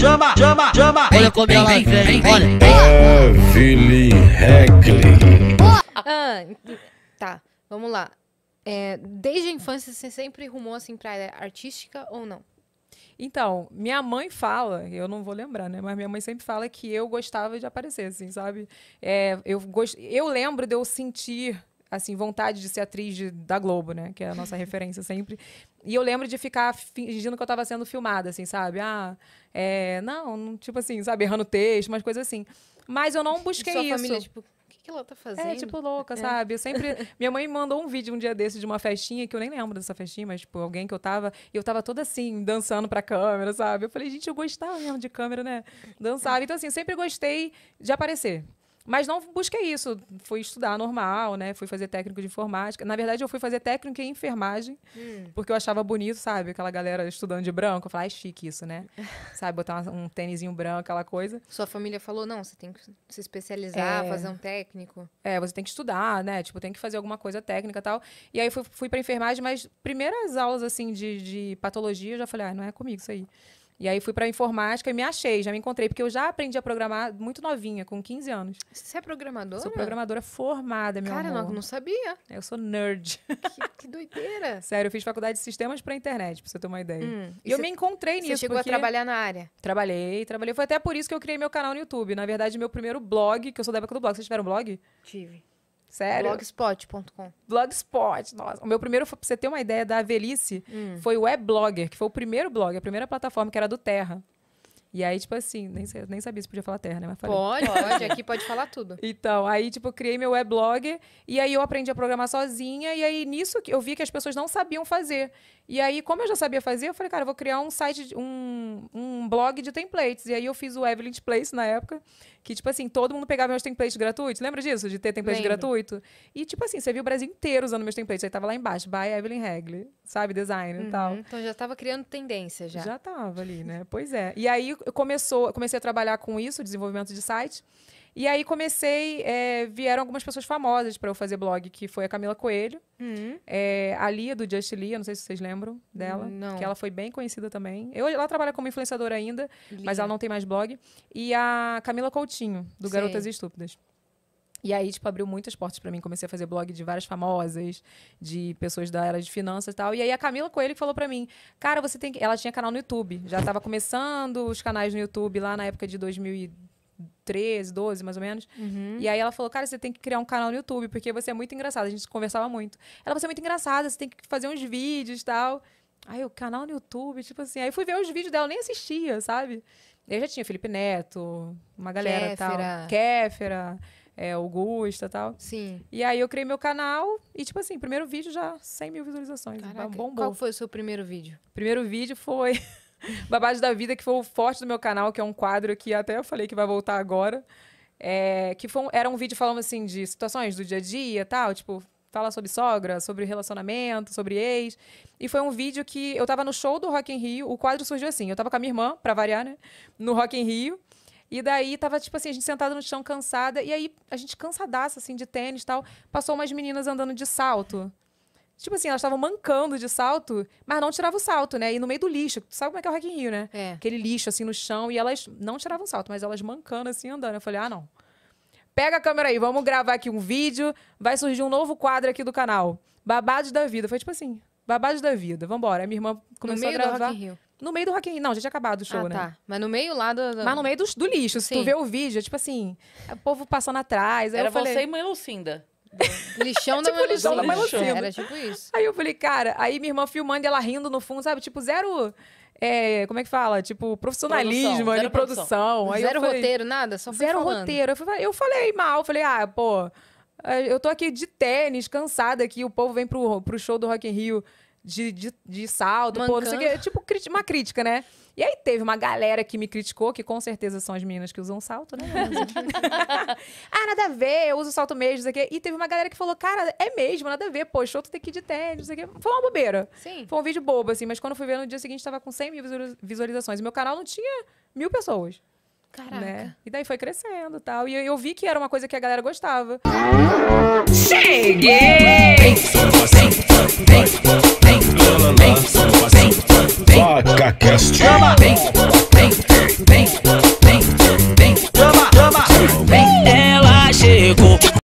Chama, chama, chama. Olha como ela vem, vem, olha. Beverly Heckley. Ah, tá, vamos lá. É, desde a infância você sempre rumou assim pra área artística ou não? Então, minha mãe fala, eu não vou lembrar, né? Mas minha mãe sempre fala que eu gostava de aparecer, assim, sabe? É, eu, gost... eu lembro de eu sentir assim, vontade de ser atriz de, da Globo, né? Que é a nossa referência sempre. E eu lembro de ficar fingindo que eu tava sendo filmada, assim, sabe? Ah, é, não, tipo assim, sabe? Errando texto, umas coisas assim. Mas eu não busquei Sua isso. Família, tipo, que ela tá é, fazendo? É, tipo, louca, é. sabe? Eu sempre. Minha mãe mandou um vídeo um dia desse de uma festinha, que eu nem lembro dessa festinha, mas, tipo, alguém que eu tava. E eu tava toda assim, dançando pra câmera, sabe? Eu falei, gente, eu gostava mesmo de câmera, né? Dançava. Então, assim, sempre gostei de aparecer. Mas não busquei isso. Fui estudar normal, né? Fui fazer técnico de informática. Na verdade, eu fui fazer técnico em enfermagem, hum. porque eu achava bonito, sabe? Aquela galera estudando de branco. Eu falei, ah, é chique isso, né? sabe, botar um tênisinho branco, aquela coisa. Sua família falou, não, você tem que se especializar, é... fazer um técnico. É, você tem que estudar, né? Tipo, tem que fazer alguma coisa técnica e tal. E aí fui, fui pra enfermagem, mas primeiras aulas, assim, de, de patologia, eu já falei, ah, não é comigo isso aí. E aí fui para informática e me achei, já me encontrei, porque eu já aprendi a programar muito novinha, com 15 anos. Você é programadora? Sou programadora formada, meu Cara, amor. Cara, não sabia. Eu sou nerd. Que, que doideira. Sério, eu fiz faculdade de sistemas para internet, para você ter uma ideia. Hum, e, e cê, eu me encontrei nisso. Você chegou a trabalhar na área? Trabalhei, trabalhei. Foi até por isso que eu criei meu canal no YouTube. Na verdade, meu primeiro blog, que eu sou da época do blog. Vocês tiveram blog? Tive. Sério? Blogspot.com. Blogspot, nossa. O meu primeiro, pra você ter uma ideia da velhice, hum. foi o Weblogger, que foi o primeiro blog, a primeira plataforma que era do Terra. E aí, tipo assim, nem, nem sabia se podia falar terra, né? Mas falei. Pode, pode, aqui pode falar tudo. Então, aí, tipo, criei meu weblog e aí eu aprendi a programar sozinha. E aí, nisso, eu vi que as pessoas não sabiam fazer. E aí, como eu já sabia fazer, eu falei, cara, eu vou criar um site, um, um blog de templates. E aí eu fiz o Evelyn Place na época, que, tipo assim, todo mundo pegava meus templates gratuitos. Lembra disso? De ter template Lembro. gratuito? E, tipo assim, você viu o Brasil inteiro usando meus templates. Aí tava lá embaixo, by Evelyn Hagley, sabe? Design uhum. e tal. Uhum, então já tava criando tendência já. Já tava ali, né? Pois é. E aí, começou, eu comecei a trabalhar com isso, desenvolvimento de site. E aí comecei, é, vieram algumas pessoas famosas para eu fazer blog, que foi a Camila Coelho, uhum. é, a Lia do Just Lia, não sei se vocês lembram dela, não. que ela foi bem conhecida também. Eu, ela trabalha como influenciadora ainda, Lia. mas ela não tem mais blog. E a Camila Coutinho, do Garotas Estúpidas. E aí, tipo, abriu muitas portas para mim. Comecei a fazer blog de várias famosas, de pessoas da era de finanças e tal. E aí a Camila Coelho falou para mim, cara, você tem que... Ela tinha canal no YouTube. Já tava começando os canais no YouTube lá na época de 2013, 12, mais ou menos. Uhum. E aí ela falou, cara, você tem que criar um canal no YouTube, porque você é muito engraçada. A gente conversava muito. Ela, você é muito engraçada, você tem que fazer uns vídeos e tal. Aí o canal no YouTube, tipo assim. Aí fui ver os vídeos dela, nem assistia, sabe? Eu já tinha Felipe Neto, uma galera Kéfera. tal. Kéfera é, Augusta e tal. Sim. E aí eu criei meu canal e, tipo assim, primeiro vídeo já 100 mil visualizações. Caraca, bombou. Qual foi o seu primeiro vídeo? Primeiro vídeo foi Babado da Vida, que foi o forte do meu canal, que é um quadro que até eu falei que vai voltar agora. É, que foi, era um vídeo falando, assim, de situações do dia a dia tal, tipo... Fala sobre sogra, sobre relacionamento, sobre ex. E foi um vídeo que eu tava no show do Rock in Rio. O quadro surgiu assim. Eu tava com a minha irmã, pra variar, né? No Rock in Rio. E daí tava, tipo assim, a gente sentada no chão, cansada. E aí, a gente cansadaça, assim, de tênis e tal. Passou umas meninas andando de salto. Tipo assim, elas estavam mancando de salto, mas não tiravam o salto, né? E no meio do lixo. Tu sabe como é que é o Rock in Rio, né? É. Aquele lixo, assim, no chão. E elas não tiravam o salto, mas elas mancando, assim, andando. Eu falei, ah, não. Pega a câmera aí, vamos gravar aqui um vídeo. Vai surgir um novo quadro aqui do canal. Babados da vida. Foi tipo assim, babados da vida. Vambora. A minha irmã começou a gravar. No meio do Rock in Rio. Não, já tinha acabado o show, ah, né? tá. Mas no meio lá do... do... Mas no meio do, do lixo. Se Sim. tu vê o vídeo, é tipo assim... É o povo passando atrás. Aí Era eu falei... você e Mãe Lucinda. Lixão da tipo, lixão da Lucinda. Era tipo isso. Aí eu falei, cara... Aí minha irmã filmando e ela rindo no fundo, sabe? Tipo, zero... É, como é que fala? Tipo, profissionalismo, produção, zero produção. produção. Aí zero falei, roteiro, nada? Só Zero falando. roteiro. Eu falei, eu falei mal. Eu falei, ah, pô... É, eu tô aqui de tênis, cansada aqui. O povo vem pro, pro show do Rock in Rio de, de, de saldo, Mancando. pô, não sei o quê. É tipo, uma crítica, né? E aí teve uma galera que me criticou, que com certeza são as meninas que usam salto, né? ah, nada a ver, eu uso salto mesmo, não sei o quê. E teve uma galera que falou, cara, é mesmo, nada a ver, poxa, outro tem que ir de tênis, não sei o quê. Foi uma bobeira. Sim. Foi um vídeo bobo, assim, mas quando eu fui ver no dia seguinte, tava com 100 mil visualizações. E meu canal não tinha mil pessoas. Caraca. Né? E daí foi crescendo e tal. E eu, eu, vi que era uma coisa que a galera gostava. Cheguei! Vodka Cast.